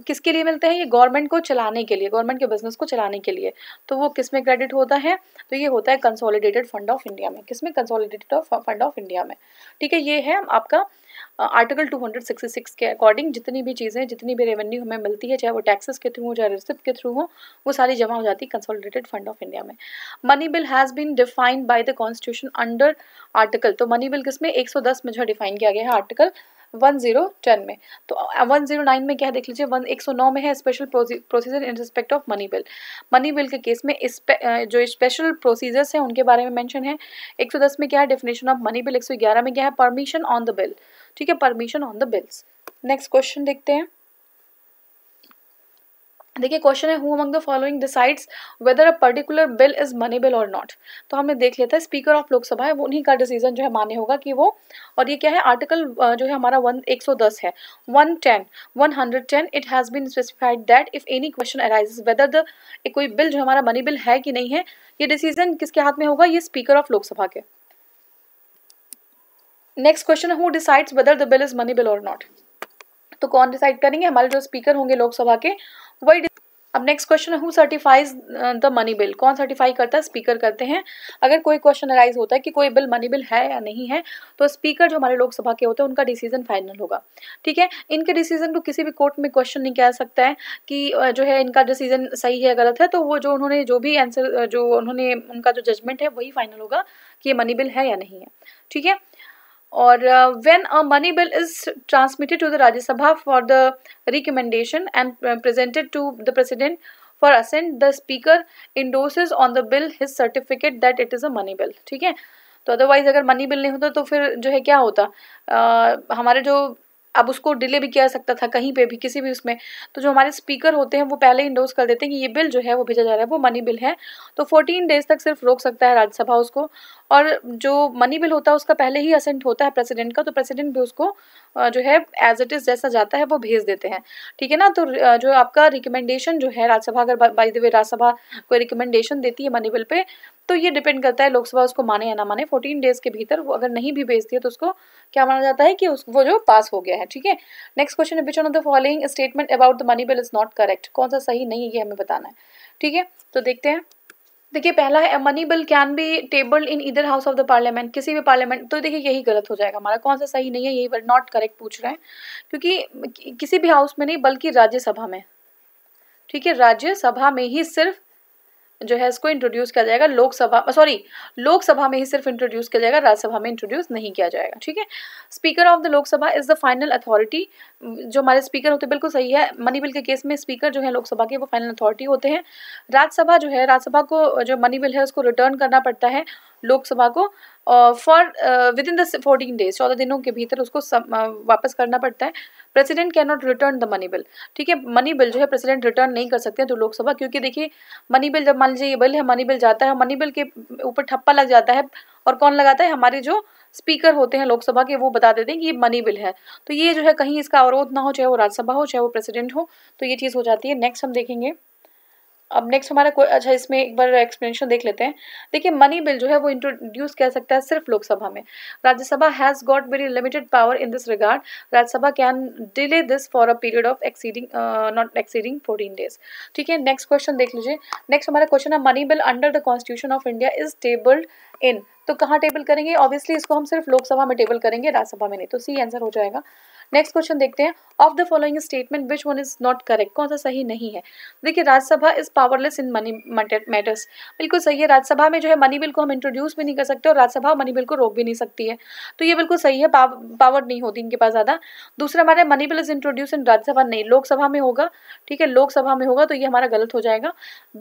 Speaker 1: किसके लिए मिलते हैं ये गवर्नमेंट को चलाने के लिए गवर्नमेंट के बिजनेस को चलाने के लिए तो वो किस में क्रेडिट होता है तो ये होता है कंसोलिडेटेड फंड ऑफ इंडिया में किस में कंसोलिडेटेड फंड ऑफ इंडिया में ठीक है ये है आपका आर्टिकल 266 के अकॉर्डिंग जितनी भी चीज़ें जितनी भी रेवेन्यू हमें मिलती है चाहे वो टैक्सेस के थ्रू हो चाहे रिसिप्ट के थ्रू हो वो सारी जमा हो जाती है कंसोलिडेटेड फंड ऑफ इंडिया में money bill has been defined by the constitution under article तो मनी बिल किसमें एक सौ दस में जो डिफाइन किया गया है आर्टिकल वन जीरो टेन में तो वन जीरो नाइन में क्या है देख लीजिए वन एक सौ नौ में है special procedure in respect of money bill money bill के केस में इस uh, जो स्पेशल प्रोसीजर्स हैं उनके बारे में मेंशन है एक सौ दस में क्या है डेफिनेशन ऑफ मनी बिल एक सौ ग्यारह में क्या है परमिशन ऑन द बिल ठीक है permission on the bills next question देखते हैं देखिए क्वेश्चन है who among the following decides whether a particular bill is money bill or not तो हमने देख लिया था स्पीकर ऑफ लोकसभा है वो उन्हीं का डिसीजन जो है मान्य होगा कि वो और ये क्या है आर्टिकल जो है हमारा वन एक सौ दस है one ten one hundred ten it has been specified that if any question arise whether the कोई बिल जो हमारा मनी बिल है कि नहीं है ये डिसीजन किसके हाथ में होगा ये स्पीकर ऑफ लोकसभा के next question who decides whether the bill is money bill or not तो कौन डिसाइड करेंगे हमारे जो स्पीकर होंगे लोकसभा के वही अब next question who certifies the money bill कौन सर्टिफाई करता है स्पीकर करते हैं अगर कोई क्वेश्चन अराइज होता है कि कोई बिल मनी बिल है या नहीं है तो स्पीकर जो हमारे लोकसभा के होते हैं उनका डिसीजन फाइनल होगा ठीक है इनके डिसीजन को किसी भी कोर्ट में क्वेश्चन नहीं किया सकता है कि uh, जो है इनका डिसीजन सही है गलत है तो वो जो उन्होंने जो भी आंसर जो उन्होंने उनका जो जजमेंट है वही फाइनल होगा कि ये मनी बिल है या नहीं है ठीक है और when a money bill is transmitted to the Rajya Sabha for the recommendation and presented to the president for assent the speaker endorses on the bill his certificate that it is a money bill ठीक है तो अदरवाइज अगर मनी बिल नहीं होता तो फिर जो है क्या होता uh, हमारे जो अब उसको डिले भी किया सकता था कहीं पे भी किसी भी उसमें तो जो हमारे स्पीकर होते हैं वो पहले इंडोज कर देते हैं कि ये बिल जो है वो भेजा जा रहा है वो मनी बिल है तो फोर्टीन डेज तक सिर्फ रोक सकता है राज्यसभा उसको और जो मनी बिल होता है उसका पहले ही असेंट होता है प्रेसिडेंट का तो प्रेसिडेंट भी उसको जो है एज इट इज़ जैसा जाता है वो भेज देते हैं ठीक है ना तो जो आपका रिकमेंडेशन जो है राज्यसभा अगर बाई दे राज्यसभा कोई रिकमेंडेशन देती है मनी बिल पे तो ये डिपेंड करता है लोकसभा उसको माने या ना माने फोर्टीन डेज के भीतर वो अगर नहीं भी भेजती है तो उसको क्या माना जाता है कि उस वो जो पास हो गया है ठीक है next question which one of the following statement about the money bill is not correct कौन सा सही नहीं है ये हमें बताना है ठीक है तो देखते हैं देखिए पहला है money bill can be table in either house of the parliament किसी भी पार्लियामेंट तो देखिए यही गलत हो जाएगा हमारा कौन सा सही नहीं है यही नॉट करेक्ट पूछ रहे हैं क्योंकि किसी भी हाउस में नहीं बल्कि राज्यसभा में ठीक है राज्यसभा में ही सिर्फ जो है इसको इंट्रोड्यूस किया जाएगा लोकसभा सॉरी लोकसभा में ही सिर्फ इंट्रोड्यूस किया जाएगा राज्यसभा में इंट्रोड्यूस नहीं किया जाएगा ठीक है speaker of the Lok Sabha is the final authority जो हमारे स्पीकर होते हैं बिल्कुल सही है मनी बिल के केस में स्पीकर जो है लोकसभा के वो फाइनल अथॉरिटी होते हैं राज्यसभा जो है राज्यसभा को जो मनी बिल है उसको रिटर्न करना पड़ता है लोकसभा को for within the fourteen days चौदह दिनों के भीतर उसको सम, uh, वापस करना पड़ता है president cannot return the money bill ठीक है मनी बिल जो है प्रेसिडेंट रिटर्न नहीं कर सकते हैं तो लोकसभा क्योंकि देखिए मनी बिल जब मान लीजिए ये बिल है मनी बिल जाता है मनी बिल के ऊपर ठप्पा लग जाता है और कौन लगाता है हमारे जो स्पीकर होते हैं लोकसभा के वो बता देते हैं कि ये मनी बिल है तो ये जो है कहीं इसका अवरोध ना हो चाहे वो राज्यसभा हो चाहे वो प्रेसिडेंट हो तो ये चीज़ हो जाती है नेक्स्ट हम देखेंगे अब नेक्स्ट हमारा कोई अच्छा इसमें एक बार एक्सप्लेनेशन देख लेते हैं देखिए मनी बिल जो है वो इंट्रोड्यूस कह सकता है सिर्फ लोकसभा में Rajya Sabha has got very limited power in this regard Rajya Sabha can delay this for a period of exceeding not exceeding fourteen days ठीक है नेक्स्ट क्वेश्चन देख लीजिए नेक्स्ट हमारा क्वेश्चन है money bill under the constitution of India is tabled in तो कहाँ टेबल करेंगे ऑब्वियसली इसको हम सिर्फ लोकसभा में टेबल करेंगे राज्यसभा में नहीं तो सी आंसर हो जाएगा नेक्स्ट क्वेश्चन देखते हैं of the following statement which one is not correct कौन सा सही नहीं है देखिए Rajya Sabha is powerless in money matters बिल्कुल सही है राज्यसभा में जो है मनी बिल को हम इंट्रोड्यूस भी नहीं कर सकते और राज्यसभा मनी बिल को रोक भी नहीं सकती है तो ये बिल्कुल सही है पावर नहीं होती इनके पास ज़्यादा दूसरा हमारे money bill is introduce in Rajya Sabha नहीं लोकसभा में होगा ठीक है लोकसभा में होगा तो ये हमारा गलत हो जाएगा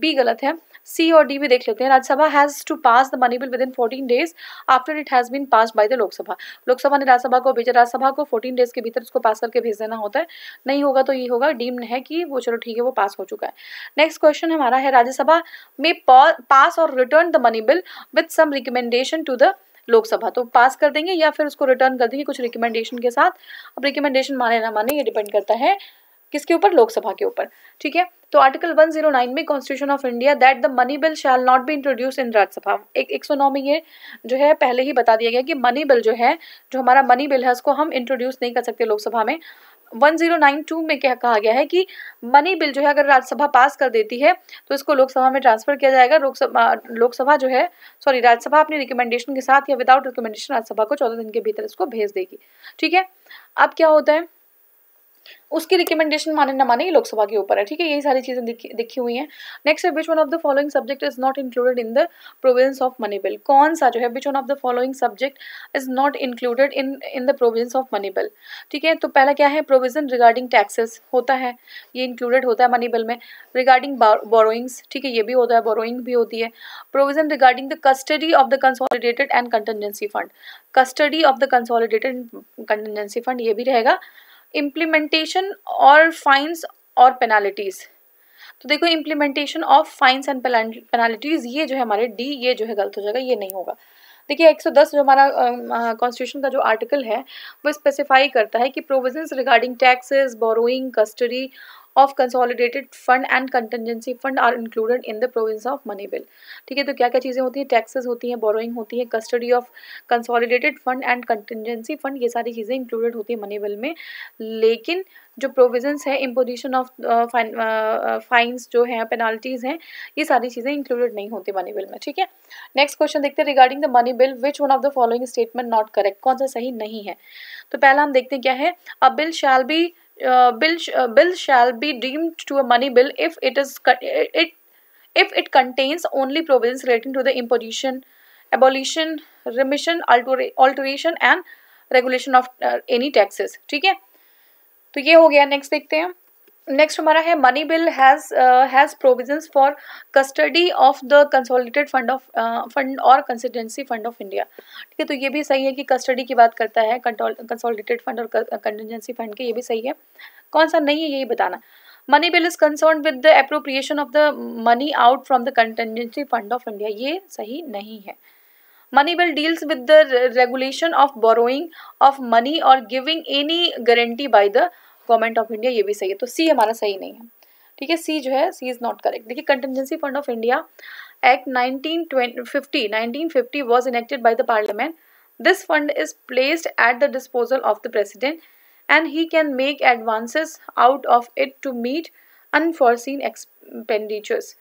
Speaker 1: बी गलत है सी और डी भी देख लेते हैं Rajya Sabha has to pass the money bill within fourteen days after it has been pass by the Lok Sabha Lok Sabha ने राज्यसभा को भेजा राज्यसभा को फोर्टीन डेज के भीतर फिर उसको पास करके भेज देना होता है नहीं होगा तो ये होगा डीम्ड है कि वो चलो ठीक है वो पास हो चुका है नेक्स्ट क्वेश्चन हमारा है राज्यसभा में पास और return the money bill with some recommendation to the Lok Sabha तो पास कर देंगे या फिर उसको रिटर्न कर देंगे कुछ रिकमेंडेशन के साथ अब रिकमेंडेशन माने ना माने ये डिपेंड करता है किसके ऊपर लोकसभा के ऊपर ठीक है तो आर्टिकल 109 में constitution of India that the money bill shall not be introduce in Rajya Sabha एक एक सौ नौ में ये जो है पहले ही बता दिया गया कि मनी बिल जो है जो हमारा मनी बिल है उसको हम इंट्रोड्यूस नहीं कर सकते लोकसभा में 1092 में क्या कहा गया है कि मनी बिल जो है अगर राज्यसभा पास कर देती है तो इसको लोकसभा में ट्रांसफर किया जाएगा लोकसभा लोकसभा जो है सॉरी राज्यसभा अपनी रिकमेंडेशन के साथ या विदाउट रिकमेंडेशन राज्यसभा को चौदह दिन के भीतर इसको भेज देगी ठीक है अब क्या होता है उसकी रिकमेंडेशन माने ना माने ये लोकसभा के ऊपर है ठीक है यही सारी चीज़ें दिखी दिखी हुई हैं नेक्स्ट है which one of the following subject is not included in the province of money bill कौन सा जो है which one of the following subject is not included in in the province of money bill ठीक है तो पहला क्या है प्रोविजन रिगार्डिंग टैक्सेस होता है ये इंक्लूडेड होता है मनीबल में रिगार्डिंग बोरोइंग्स ठीक है ये भी होता है बोरोइंग भी होती है provision regarding the custody of the consolidated and contingency fund custody of the consolidated contingency fund ये भी रहेगा इम्प्लीमेंटेशन और फाइन्स और पेनाल्टीज़ तो देखो implementation of fines and penalties ये जो है हमारे डी ये जो है गलत हो जाएगा ये नहीं होगा देखिए 110 जो हमारा कॉन्स्टिट्यूशन का जो आर्टिकल है वो स्पेसिफाई करता है कि provisions regarding taxes borrowing custody of consolidated fund and contingency fund are included in the province of money bill ठीक है तो क्या क्या चीज़ें होती हैं टैक्सेस होती हैं बोरोइंग होती है custody of consolidated fund and contingency fund ये सारी चीज़ें इंक्लूडेड होती है मनी बिल में लेकिन जो प्रोविजंस है इम्पोजिशन ऑफ फाइन्स जो है पेनाल्टीज हैं ये सारी चीज़ें इंक्लूडेड नहीं होती मनी बिल में ठीक है नेक्स्ट क्वेश्चन देखते हैं regarding the money bill which one of the following statement not correct कौन सा सही नहीं है तो पहला हम देखते हैं क्या है a bill shall be uh, bill sh- uh, bill shall be deemed to a money bill if it is co- it if it contains only provisions relating to the imposition abolition remission altera- alteration and regulation of any taxes ठीक है तो ये हो गया नेक्स्ट देखते हैं नेक्स्ट हमारा है money bill has has provisions for custody of the consolidated fund of fund और कंसिडेंसी फंड ऑफ इंडिया ठीक है तो ये भी सही है कि कस्टडी की बात करता है कंसोलिडेटेड फंड और कंटिजेंसी फंड के ये भी सही है कौन सा नहीं है यही बताना money bill is concern with the appropriation of the money out from the contingency fund of India ये सही नहीं है money bill deals with the regulation of borrowing of money और giving any guarantee by the government of India ये भी सही है तो सी हमारा सही नहीं है ठीक है सी जो है सी इज़ नॉट करेक्ट देखिए contingency fund of India act nineteen fifty nineteen fifty was enacted by the parliament this fund is placed at the disposal of the president and he can make advances out of it to meet unforeseen expenditures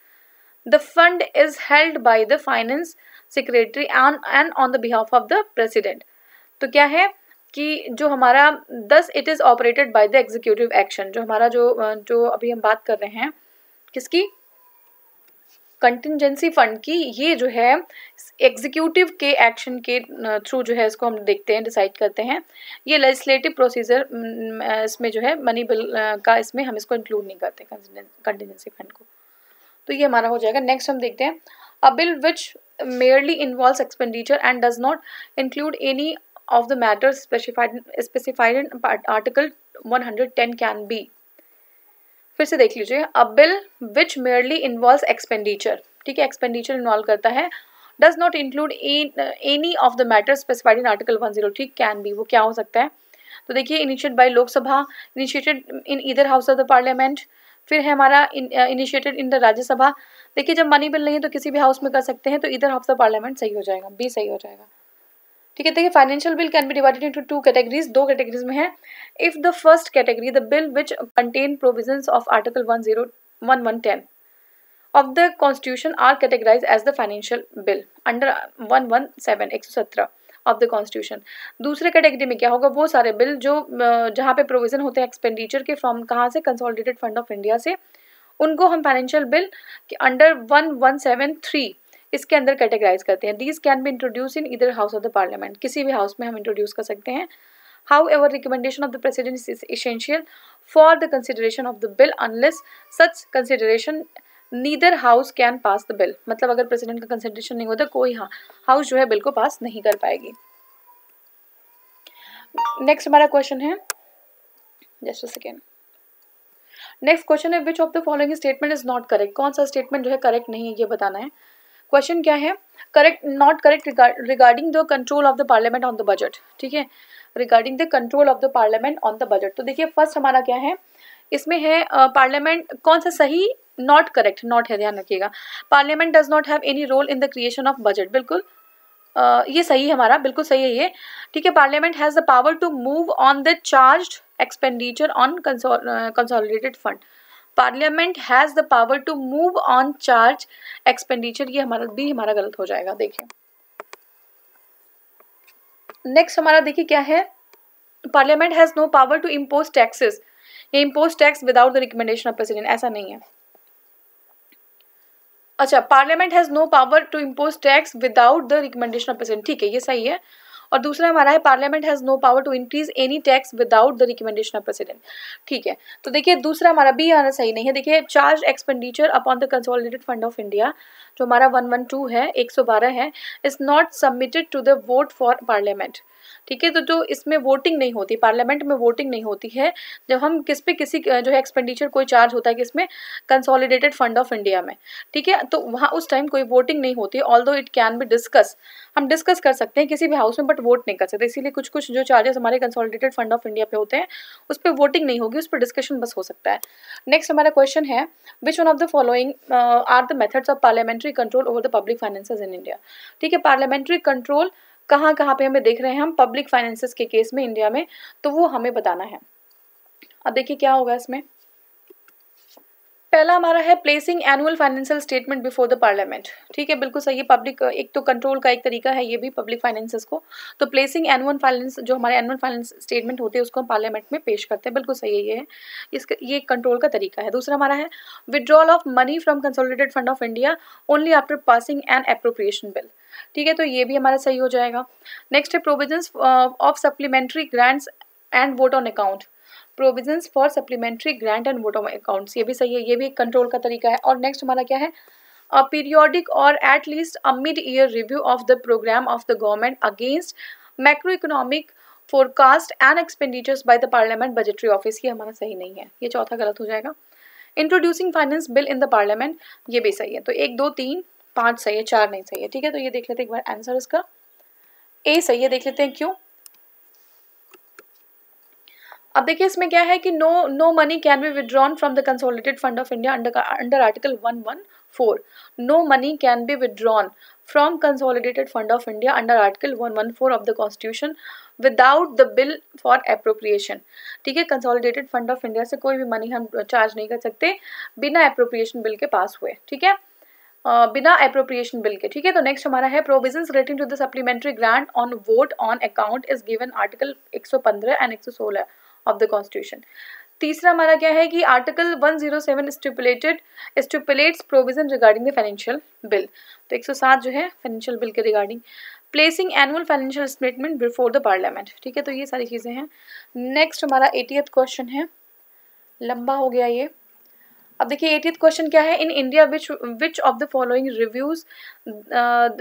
Speaker 1: the fund is held by the finance secretary and on the behalf of the president तो क्या है कि जो हमारा thus it is operated by the executive action जो हमारा जो जो अभी हम बात कर रहे हैं किसकी कंटिजेंसी फंड की ये जो है एग्जीक्यूटिव के एक्शन के थ्रू जो है इसको हम देखते हैं डिसाइड करते हैं ये लेजिस्लेटिव प्रोसीजर इसमें जो है मनी बिल का इसमें हम इसको इंक्लूड नहीं करते कंटिजेंसी फंड को तो ये हमारा हो जाएगा नेक्स्ट हम देखते हैं a bill which merely involve expenditure and does not include any of the matter specified specified in article 110 can be फिर से देख लीजिए a bill which merely involve expenditure ठीक है एक्सपेंडिचर इन्वॉल्व करता है does not include any of the matter specified in article one zero ठीक कैन बी वो क्या हो सकता है तो देखिए initiate by Lok Sabha initiated in either house of the parliament फिर है हमारा इनिशिएटेड इन द राज्यसभा देखिए जब मनी बिल नहीं है तो किसी भी हाउस में कर सकते हैं तो इधर हाउस ऑफ पार्लियामेंट सही हो जाएगा बी सही हो जाएगा ठीक है देखिए financial bill can be divided into two categories दो कैटेगरीज में है if the first category the bill which contain provision of article one zero one one ten of the constitution are categorize as the financial bill under one one seven एक सौ सत्रह ऑफ द कॉन्स्टिट्यूशन दूसरे कैटेगरी में क्या होगा वो सारे बिल जो जहाँ पे प्रोविजन होते हैं एक्सपेंडिचर के फ्रॉम कहाँ से कंसोलिडेटेड फंड ऑफ इंडिया से उनको हम फाइनेंशियल बिल के under one one seven three इसके अंदर कैटेगराइज करते हैं these can be introduce in either house of the parliament किसी भी हाउस में हम इंट्रोड्यूस कर सकते हैं however recommendation of the president is essential for the consideration of the bill unless such consideration neither house can pass the bill मतलब अगर प्रेसिडेंट का कंसिडरेशन नहीं होता कोई हाँ हाउस जो है बिल को पास नहीं कर पाएगी नेक्स्ट हमारा क्वेश्चन है just a second next question है which of the following statement is not correct कौन सा स्टेटमेंट जो है करेक्ट नहीं है ये बताना है क्वेश्चन क्या है correct not correct regarding the control of the parliament on the budget ठीक है regarding the control of the parliament on the budget तो देखिए फर्स्ट हमारा क्या है इसमें है पार्लियामेंट uh, कौन सा सही नॉट करेक्ट नॉट है ध्यान रखिएगा parliament does not have any role in the creation of budget बिल्कुल uh, ये सही है हमारा बिल्कुल सही है ये ठीक है parliament has the power to move on the charge expenditure on consolidated fund parliament has the power to move on charge expenditure ये हमारा भी हमारा गलत हो जाएगा देखिए नेक्स्ट हमारा देखिए क्या है parliament has no power to impose taxes ये impose tax without the recommendation of president ऐसा नहीं है अच्छा parliament has no power to impose tax without the recommendation of president ठीक है ये सही है और दूसरा हमारा है parliament has no power to increase any tax without the recommendation of president ठीक है तो देखिए दूसरा हमारा बी आना सही नहीं है देखिए charge expenditure upon the consolidated fund of India जो हमारा वन वन टू है एक सौ बारह है is not submitted to the vote for parliament ठीक है तो जो इसमें वोटिंग नहीं होती पार्लियामेंट में वोटिंग नहीं होती है जब हम किस पे किसी जो है एक्सपेंडिचर कोई चार्ज होता है किसमें कंसोलिडेटेड फंड ऑफ इंडिया में ठीक है तो वहाँ उस टाइम कोई वोटिंग नहीं होती although it can be discuss हम डिस्कस कर सकते हैं किसी भी हाउस में बट वोट नहीं कर सकते इसीलिए कुछ कुछ जो चार्जेस हमारे कंसोलिडेटेड फंड ऑफ इंडिया पे होते हैं उस पर वोटिंग नहीं होगी उस पर डिस्कशन बस हो सकता है नेक्स्ट हमारा क्वेश्चन है which one of the following are the methods of parliamentary control over the public finance in India ठीक है पार्लियामेंट्री कंट्रोल कहाँ कहाँ पे हमें देख रहे हैं हम पब्लिक फाइनेंसिस के केस में इंडिया में तो वो हमें बताना है अब देखिए क्या होगा इसमें पहला हमारा है placing annual financial statement before the parliament ठीक है बिल्कुल सही है पब्लिक एक तो कंट्रोल का एक तरीका है ये भी पब्लिक फाइनेंस को तो प्लेसिंग एनुअल फाइनेंस जो हमारे एनुअल फाइनेंस स्टेटमेंट होते हैं उसको हम पार्लियामेंट में पेश करते हैं बिल्कुल सही है ये है इसका ये एक कंट्रोल का तरीका है दूसरा हमारा है withdrawal of money from consolidated fund of India only after passing an appropriation bill ठीक है तो ये भी हमारा सही हो जाएगा नेक्स्ट है provision of supplementary grants and vote on account provision for supplementary grant and vote on accounts ये भी सही है ये भी एक कंट्रोल का तरीका है और नेक्स्ट हमारा क्या है पीरियोडिक और at least a mid year review of the programme of the government against macro economic forecast and expenditures by the parliament budgetary office ये हमारा सही नहीं है ये चौथा गलत हो जाएगा introducing finance bill in the parliament ये भी सही है तो एक दो तीन पाँच सही है चार नहीं सही है ठीक है तो ये देख लेते हैं एक बार आंसर इसका ए सही है देख लेते हैं क्यों अब देखिए इसमें क्या है कि no no money can be withdrawn from the consolidated fund of India under article one one four no money can be withdrawn fund of India under article one one four of the constitution without the bill for appropriation ठीक है कंसोलिडेटेड फंड ऑफ इंडिया से कोई भी मनी हम चार्ज नहीं कर सकते बिना अप्रोप्रिएशन बिल के पास हुए ठीक है बिना अप्रोप्रिएशन बिल के ठीक है तो नेक्स्ट हमारा है provision relating to the supplementary grant on vote on account is given article एक सौ पंद्रह एंड एक सौ सोलह ऑफ द कॉन्स्टिट्यूशन तीसरा हमारा क्या है कि article 107 zero seven stipulated stipulates provision regarding the financial bill तो 107 जो है फाइनेंशियल बिल के regarding placing annual financial statement before the parliament ठीक है तो ये सारी चीज़ें हैं नेक्स्ट हमारा एटीएथ क्वेश्चन है लंबा हो गया ये अब देखिए एटीथ क्वेश्चन क्या है in India which which of the following reviews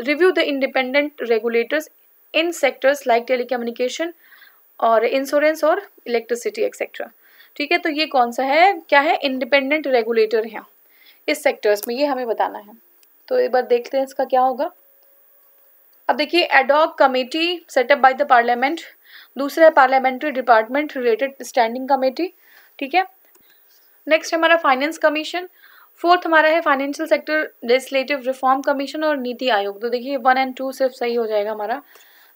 Speaker 1: review the independent regulators in sectors like telecommunication और इंश्योरेंस और इलेक्ट्रिसिटी एक्सेट्रा ठीक है तो ये कौन सा है क्या है इंडिपेंडेंट रेगुलेटर है इस सेक्टर्स में ये हमें बताना है तो एक बार देखते हैं इसका क्या होगा अब देखिए ad hoc committee setup by the parliament दूसरा है parliamentary department related standing committee ठीक है नेक्स्ट हमारा फाइनेंस कमीशन फोर्थ हमारा है financial sector legislative reform commission और नीति आयोग तो देखिए वन एंड टू सिर्फ सही हो जाएगा हमारा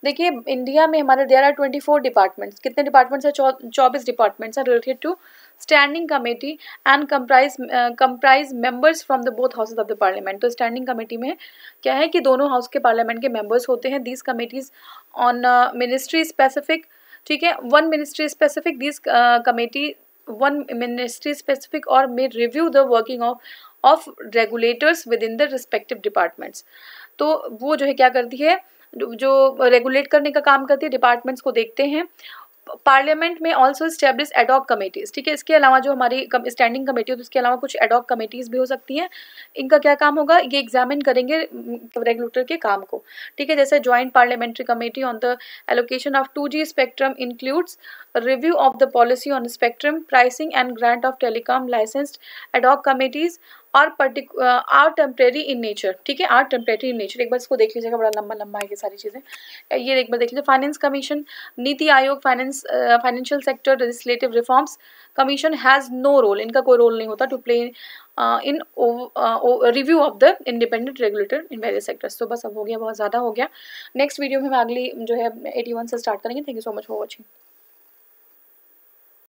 Speaker 1: देखिए इंडिया में हमारे there are twenty four departments कितने डिपार्टमेंट्स हैं चौबीस departments are related to standing committee and comprise comprise members from the both houses of the parliament तो स्टैंडिंग कमेटी में क्या है कि दोनों हाउस के पार्लियामेंट के मेंबर्स होते हैं these committees on ministry specific ठीक है one ministry specific these committee one ministry specific और may review the working of of regulators within the respective departments तो वो जो है क्या करती है जो रेगुलेट करने का काम करती है डिपार्टमेंट्स को देखते हैं पार्लियामेंट में ऑल्सो स्टेब्लिश एडॉक कमेटीज़ ठीक है इसके अलावा जो हमारी स्टैंडिंग कमेटी है है तो उसके अलावा कुछ एडॉक कमेटीज़ भी हो सकती हैं इनका क्या काम होगा ये एग्जामिन करेंगे रेगुलेटर के काम को ठीक है जैसे joint parliamentary committee on the allocation of two G spectrum includes review of the policy on spectrum pricing and grant of telecom licensed ad hoc committees और पर्टिक आर टेम्परेरी इन नेचर ठीक है आर टेम्परेरी इन नेचर एक बार इसको देख लीजिएगा बड़ा लंबा लंबा है ये सारी चीज़ें ये एक बार देख लीजिए finance commission Niti Aayog finance financial sector legislative reforms commission has no role इनका कोई रोल नहीं होता to play in review of the independent regulator in various sectors तो बस अब हो गया बहुत ज़्यादा हो गया नेक्स्ट वीडियो में हम अगली जो है एटी वन से स्टार्ट करेंगे thank you so much for watching